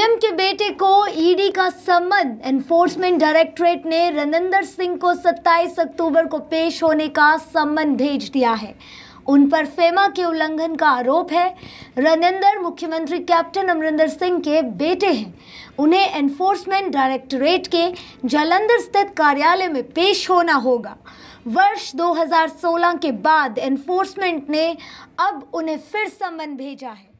CM के बेटे को ईडी का समन एनफोर्समेंट डायरेक्टरेट ने रनिंदर सिंह को 27 अक्टूबर को पेश होने का समन भेज दिया है उन पर फेमा के उल्लंघन का आरोप है रनिंदर मुख्यमंत्री कैप्टन अमरिंदर सिंह के बेटे हैं उन्हें एनफोर्समेंट डायरेक्टरेट के जालंधर स्थित कार्यालय में पेश होना होगा वर्ष 2016 के बाद एनफोर्समेंट ने अब उन्हें फिर समन भेजा है